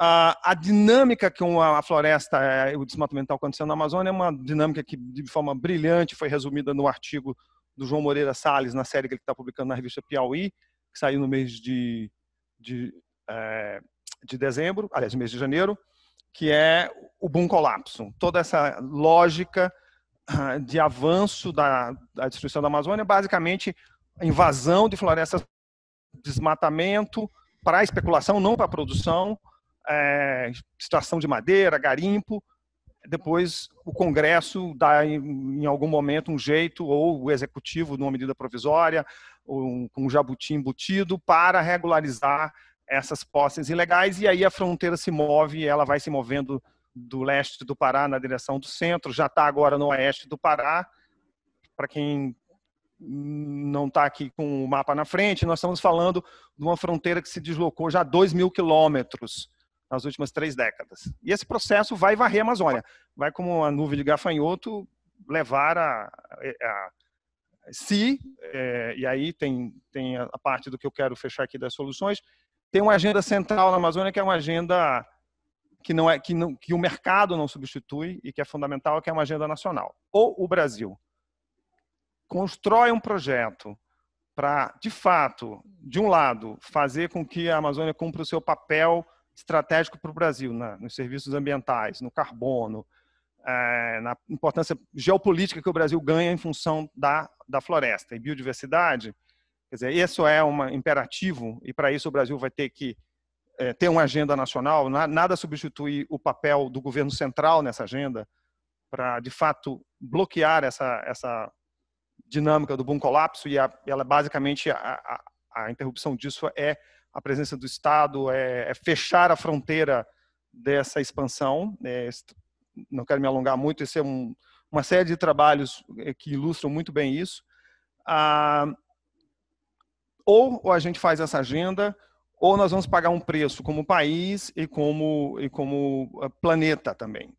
a, dinâmica que uma, a floresta, é, o desmatamento está acontecendo na Amazônia é uma dinâmica que, de forma brilhante, foi resumida no artigo do João Moreira Salles, na série que ele está publicando na revista Piauí, que saiu no mês de, de, é, de dezembro, aliás, mês de janeiro, que é o boom colapso. Toda essa lógica ah, de avanço da, da destruição da Amazônia, basicamente invasão de florestas, desmatamento para especulação, não para produção, é, extração de madeira, garimpo. Depois, o Congresso dá, em, algum momento, um jeito, ou o Executivo, numa medida provisória, um, com um jabuti embutido, para regularizar essas posses ilegais. E aí a fronteira se move, ela vai se movendo do leste do Pará na direção do centro, já está agora no oeste do Pará. Para quem não está aqui com o mapa na frente, nós estamos falando de uma fronteira que se deslocou já 2 mil quilômetros nas últimas três décadas. E esse processo vai varrer a Amazônia, vai como a nuvem de gafanhoto levar a, a se, é, e aí tem, tem a parte do que eu quero fechar aqui das soluções, tem uma agenda central na Amazônia que é uma agenda que não é que, não, que o mercado não substitui e que é fundamental, que é uma agenda nacional. Ou o Brasil constrói um projeto para, de fato, de um lado, fazer com que a Amazônia cumpra o seu papel estratégico para o Brasil, na, nos serviços ambientais, no carbono, é, na importância geopolítica que o Brasil ganha em função da, da floresta e biodiversidade, quer dizer, isso é um imperativo e para isso o Brasil vai ter que é, ter uma agenda nacional, na, nada substitui o papel do governo central nessa agenda para, de fato, bloquear essa, essa dinâmica do boom colapso e a, ela basicamente a, a, a interrupção disso é a presença do Estado, é, é fechar a fronteira dessa expansão. É, não quero me alongar muito, esse é um, uma série de trabalhos é, que ilustram muito bem isso. Ah, ou, ou a gente faz essa agenda, ou nós vamos pagar um preço como país e como, e como ah, planeta também.